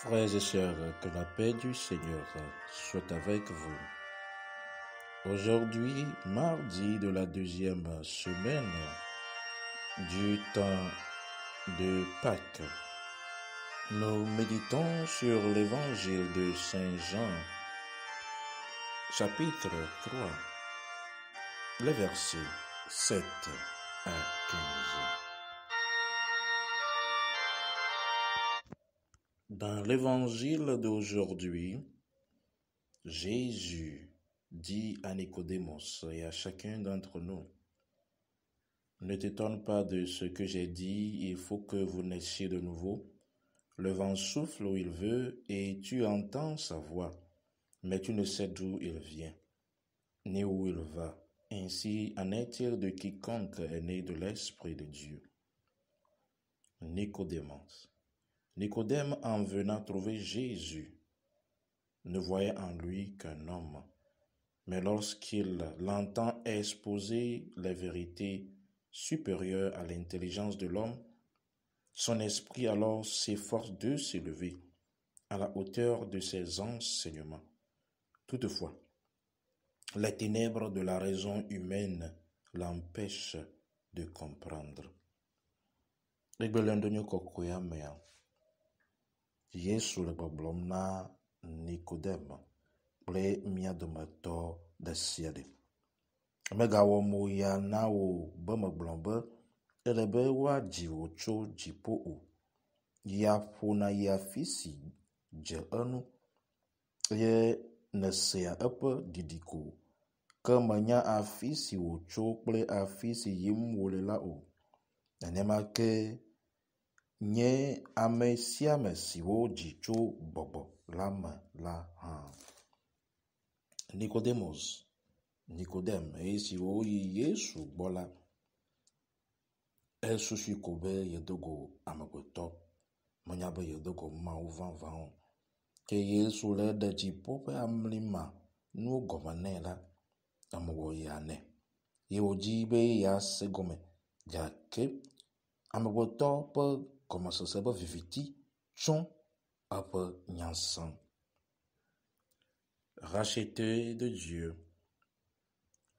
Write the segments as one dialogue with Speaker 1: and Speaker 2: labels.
Speaker 1: Frères et sœurs, que la paix du Seigneur soit avec vous. Aujourd'hui, mardi de la deuxième semaine du temps de Pâques, nous méditons sur l'évangile de Saint Jean, chapitre 3, les versets 7 à 15. Dans l'évangile d'aujourd'hui, Jésus dit à Nicodémos et à chacun d'entre nous, ne t'étonne pas de ce que j'ai dit, il faut que vous naissiez de nouveau. Le vent souffle où il veut et tu entends sa voix, mais tu ne sais d'où il vient, ni où il va. Ainsi en est-il de quiconque est né de l'Esprit de Dieu. Nicodémos. Nicodème, en venant trouver Jésus, ne voyait en lui qu'un homme. Mais lorsqu'il l'entend exposer les vérités supérieures à l'intelligence de l'homme, son esprit alors s'efforce de s'élever à la hauteur de ses enseignements. Toutefois, les ténèbres de la raison humaine l'empêchent de comprendre. Yesu le gbɔgblɔm na Nikodem kple mía dometɔ ɖe sia ɖe. Megawɔ moya na wo be megblɔ be ele be woadzi wò tso dziƒo o. Ya ƒona yi afi si dze enu eye nèsea eƒe didi ko. Ke mènya afi si wòtso kple afi si yim wòle la o. Nenema ke nye ame sia ame siwo dzi tso gbɔgbɔ la me la hã. Nikodemus, Nikodem, eyi siwo yi Yesu gbɔ la, esusui ko be yedogo amegbetɔ, menya be yedogo mawu vavãwo. Ke Yesu le ɖe dziƒo ƒe amlima nuwo gɔme nɛ la, emewɔ ya nɛ ye wòdzi be yease gɔme gake amegbetɔ ƒe Koma de Dieu.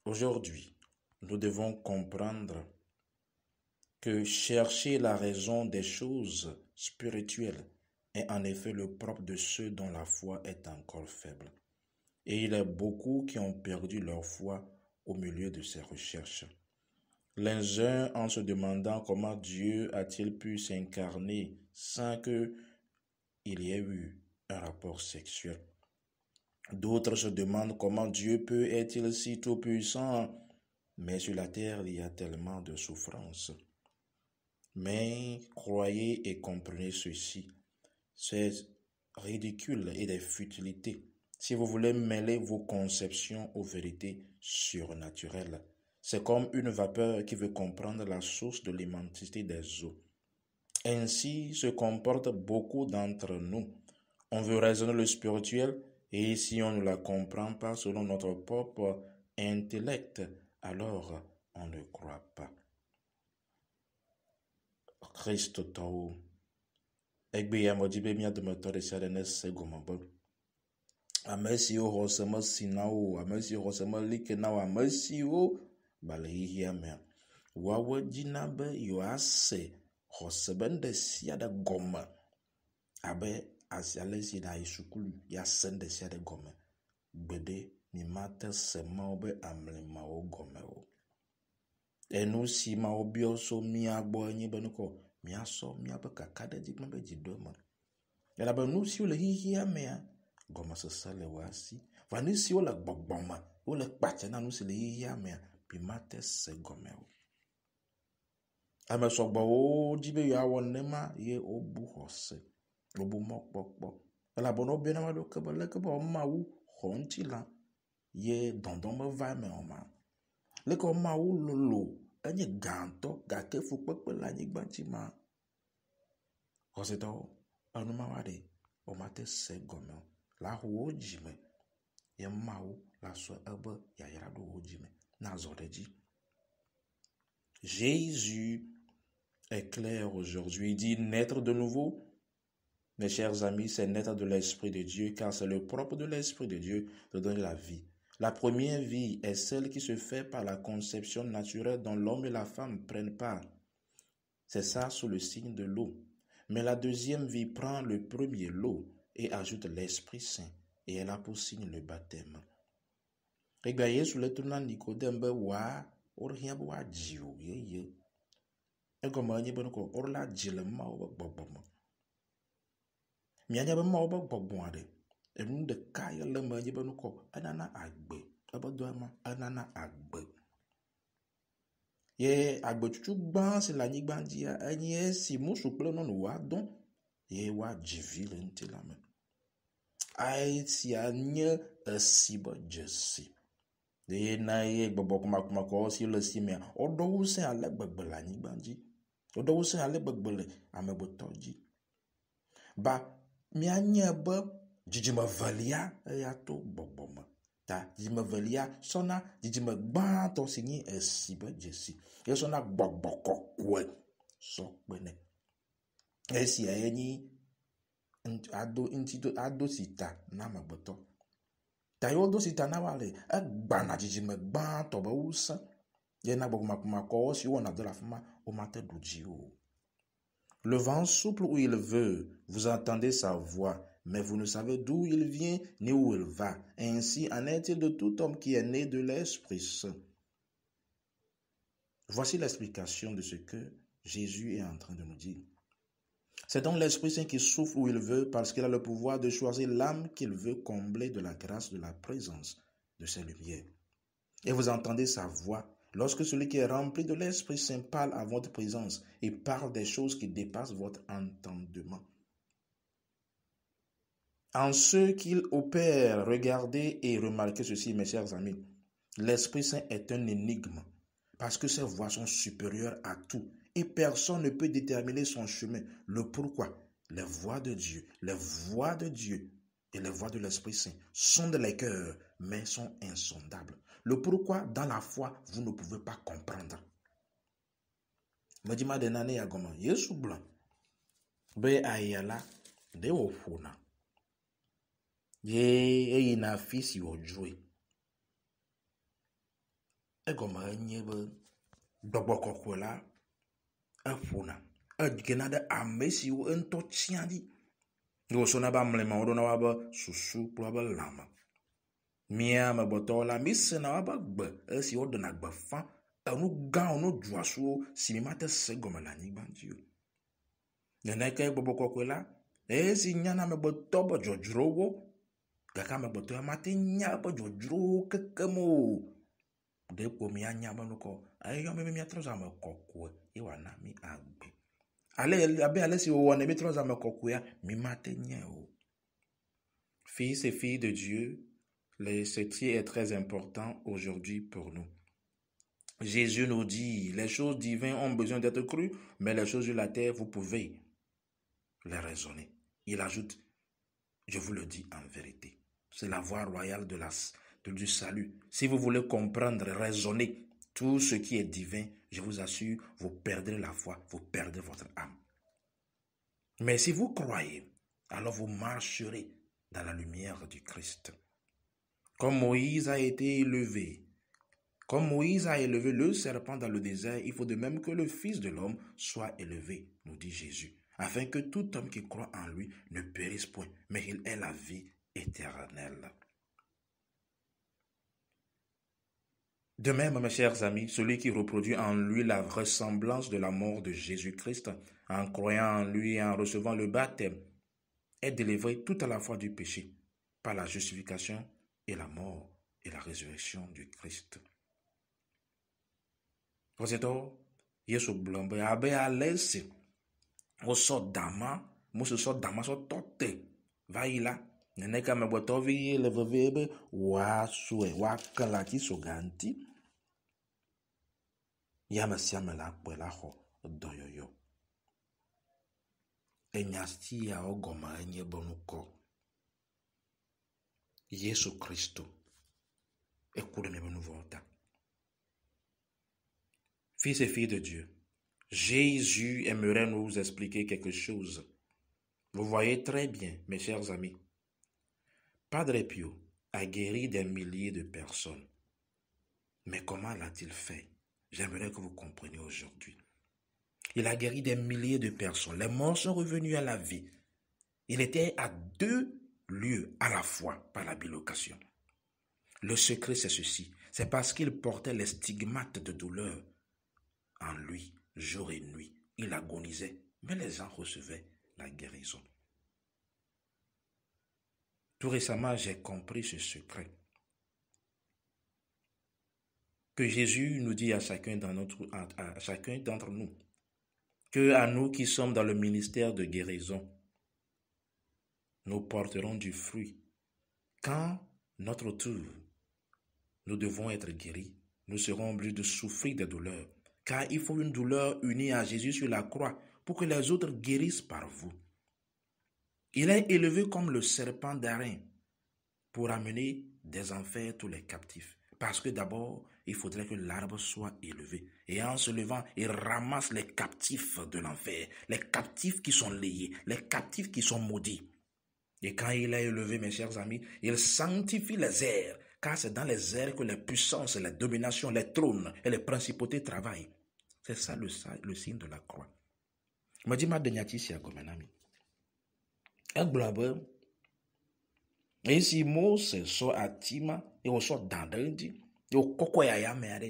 Speaker 1: Aujourd'hui, nous devons comprendre que chercher la raison des choses spirituelles est en effet le propre de ceux dont la foi est encore faible. Et il y a beaucoup qui ont perdu leur foi au milieu de ces recherches les en se demandant comment Dieu a-t-il pu s'incarner sans que il y ait eu un rapport sexuel. D'autres se demandent comment Dieu peut être si tout puissant, mais sur la terre il y a tellement de souffrances. Mais croyez et comprenez ceci, c'est ridicule et des futilités si vous voulez mêler vos conceptions aux vérités surnaturelles. C'est comme une vapeur qui veut comprendre la source de l'immensité des eaux. Ainsi se comportent beaucoup d'entre nous. On veut raisonner le spirituel et si on ne la comprend pas selon notre propre intellect, alors on ne croit pas. balehihia mea woawo dzina be yewoase xɔse be ŋɖe sia ɖe gɔme abe asi ale si ɖayi sukulu yase ŋɖe sia ɖe gɔme gbeɖe mimate se mawo be amlemawo gɔme o enu si mawo biɔ so miagbɔ enyi be nukɔ miasɔ miabe kaka ɖe dzigblẽ be dziɖome elabe nu siwo le xixia mea gɔmesese le wo va nu siwo le gbɔgbɔ me wole kpatsa na nu si le xixia mea bi mate se gɔme o ame sɔgbɔwo dzi be yewoawɔ nema ye wobu xɔse wobu mɔkpɔkpɔ elabena wobia nama ɖo ke be leke be wɔmawu xɔ ŋuti lã ye dɔndɔme va eme wɔma leke wɔmawu lolo enye gãtɔ gake fukpekpe le anyigba ŋuti ma xɔsetɔwo enumawa ɖe womate se gɔme o le aho wo dzime ye mawu le asɔ ebe yayra ɖo wo dzime dit, Jésus est clair aujourd'hui. Il dit naître de nouveau. Mes chers amis, c'est naître de l'Esprit de Dieu, car c'est le propre de l'Esprit de Dieu de donner la vie. La première vie est celle qui se fait par la conception naturelle dont l'homme et la femme prennent part. C'est ça sous le signe de l'eau. Mais la deuxième vie prend le premier lot et ajoute l'Esprit Saint, et elle a pour signe le baptême. Egba Yesu le to na Nikodem be wòa woɖo hiã be woadzi wò yeye. Egɔme enye be nuko woɖo la dzi le mawo be gbɔgbɔ me. Mianya be mawo be gbɔgbɔa ɖe, enu ɖeka ye le me enye be nukɔ enana agbe ebe dɔ ema enana agbe. Ye agbetsutsu gbã si le anyigba dzia enye esi musu kple nyɔnu woadɔ ye woadzi vi le ŋuti la me. Ae sia nye esi be dzesi. eye na ye gbɔgbɔ kumakumakɔ si le si mea woɖo wusẽ ale gbegbe le anyigba dzi woɖo wusẽ ale gbegbe le amegbetɔ dzi ba mianye be dzidzime velia eya to gbɔgbɔ me ta dzidzime velia sɔna dzidzime gbãtɔ si nye esi be dzesi ye sɔna gbɔgbɔ kɔkɔe sɔ kpe nɛ esia ye nyi ado ŋuti ado si ta na amegbetɔ le vent souple où il veut vous entendez sa voix mais vous ne savez d'où il vient ni où il va ainsi en est-il de tout homme qui est né de l'esprit saint voici l'explication de ce que jésus est en train de nous dire c'est donc l'Esprit Saint qui souffle où il veut parce qu'il a le pouvoir de choisir l'âme qu'il veut combler de la grâce de la présence de ses lumières. Et vous entendez sa voix lorsque celui qui est rempli de l'Esprit Saint parle à votre présence et parle des choses qui dépassent votre entendement. En ce qu'il opère, regardez et remarquez ceci, mes chers amis. L'Esprit Saint est un énigme parce que ses voix sont supérieures à tout et personne ne peut déterminer son chemin. Le pourquoi Les voix de Dieu, les voix de Dieu et les voix de l'Esprit Saint sont de les cœurs, mais sont insondables. Le pourquoi dans la foi, vous ne pouvez pas comprendre. blanc. eƒona egena ɖe ame siwo eŋutɔ tsia ɖi ne na be amlemawo woa be susu kple woa be lãme mía amegbetɔ la woa be gbe esi woɖena gbefa enu gãwo nu duasuwo si mi te se gɔme le anyigba dzi o neneke gbɔgbɔ kɔkɔe la esi nyana amegbetɔ be dzɔdzrowo gake amegbetɔ ya ma te nya be dzɔdzrowo kekem o ɖe ko mía nya be nukɔ eyɔ mi miatrɔ zame kɔkɔ Fils et filles de Dieu, le setier est très important aujourd'hui pour nous. Jésus nous dit, les choses divines ont besoin d'être crues, mais les choses de la terre, vous pouvez les raisonner. Il ajoute, je vous le dis en vérité, c'est la voie royale de la, du salut. Si vous voulez comprendre, raisonner, tout ce qui est divin, je vous assure, vous perdrez la foi, vous perdrez votre âme. Mais si vous croyez, alors vous marcherez dans la lumière du Christ. Comme Moïse a été élevé, comme Moïse a élevé le serpent dans le désert, il faut de même que le Fils de l'homme soit élevé, nous dit Jésus, afin que tout homme qui croit en lui ne périsse point, mais il ait la vie éternelle. De même, mes chers amis, celui qui reproduit en lui la ressemblance de la mort de Jésus-Christ, en croyant en lui et en recevant le baptême, est délivré tout à la fois du péché, par la justification et la mort et la résurrection du Christ la Fils et filles de Dieu, Jésus aimerait nous expliquer quelque chose. Vous voyez très bien, mes chers amis. Padre Pio a guéri des milliers de personnes. Mais comment l'a-t-il fait J'aimerais que vous compreniez aujourd'hui. Il a guéri des milliers de personnes. Les morts sont revenus à la vie. Il était à deux lieux à la fois par la bilocation. Le secret, c'est ceci. C'est parce qu'il portait les stigmates de douleur en lui, jour et nuit. Il agonisait, mais les gens recevaient la guérison. Tout récemment, j'ai compris ce secret que Jésus nous dit à chacun d'entre nous, que à nous qui sommes dans le ministère de guérison, nous porterons du fruit. Quand notre tour, nous devons être guéris, nous serons obligés de souffrir des douleurs, car il faut une douleur unie à Jésus sur la croix pour que les autres guérissent par vous. Il est élevé comme le serpent d'airain pour amener des enfers tous les captifs. Parce que d'abord, il faudrait que l'arbre soit élevé. Et en se levant, il ramasse les captifs de l'enfer, les captifs qui sont liés, les captifs qui sont maudits. Et quand il est élevé, mes chers amis, il sanctifie les airs, car c'est dans les airs que les puissances, les dominations, les trônes et les principautés travaillent. C'est ça le, signe de la croix. Me dit Un ami, Et si Moses soit à et au sort dans ne wokɔkɔ ya yame aɖe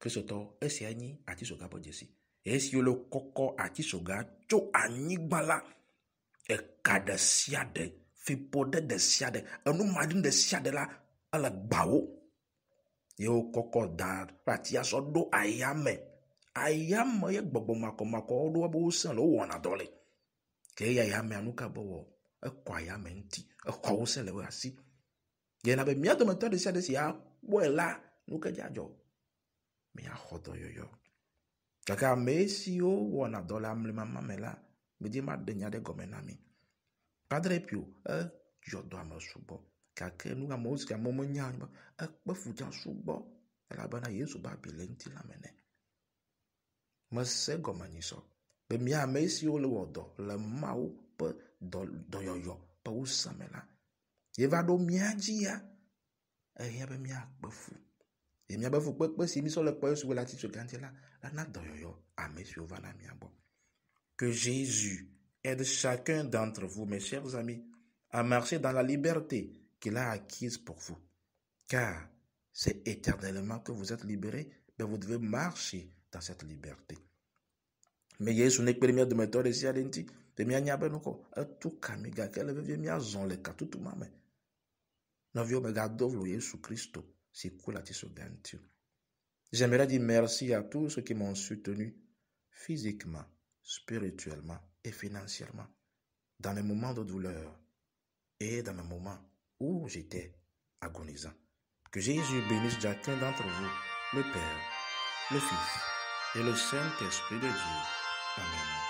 Speaker 1: kristotɔ esia nyi atisoga ƒe dzesi esiwo le kɔkɔ atisoga tso anyigba la eka ɖe sia ɖe fiƒo ɖe ɖe sia ɖe enu ɖe sia ɖe la ele gbawo ye wo kɔkɔ da ƒe atia ɖo ayame ayame ye gbɔgbɔ makɔmakɔ wo ɖo ebe wosẽ le wowɔna dɔ le ke eya yamea nu ka be wɔ ekɔ ayame ŋuti exɔ wosẽ le wo asi yena be mía dometɔ ɖe sia ɖe si akpɔe la nuke dzadzɔ míaxɔ dɔyɔyɔ gake ame siwo wɔna dɔ le amlemama me la medi ma ɖe nya ɖe gɔme na mi padre pio edzɔ dɔame sugbɔ gake nugamewo si amewo menya anyigba ekpe fudza sugbɔ elabena yesu ba bi le ŋuti la me nɛ mese gɔme nyisɔ be mía ame siwo le wɔ dɔ le mawo ƒe dɔyɔyɔ ƒe wusa me la yeva ɖo mía dzi ya ehia be míakpe fu ye míabe fukpekpe si misɔ le kpɔyɔ sugu le atitso gãtɛ la la na dɔyɔyɔ ame siwo va na mía gbɔ que jésus aide chacun d'entre vous mes chers amis à marcher dans la liberté qu'il a acquise pour vous car c'est éternellement que vous êtes libérés mais vous devez marcher dans cette liberté mais yesu ne kpe ɖe mía dometɔ ɖe sia ɖe ŋuti ɖe mía nya be nukɔ etu kami gake ele vevie míazɔ le katutu ma me J'aimerais dire merci à tous ceux qui m'ont soutenu physiquement, spirituellement et financièrement dans les moments de douleur et dans les moments où j'étais agonisant. Que Jésus bénisse chacun d'entre vous, le Père, le Fils et le Saint-Esprit de Dieu. Amen.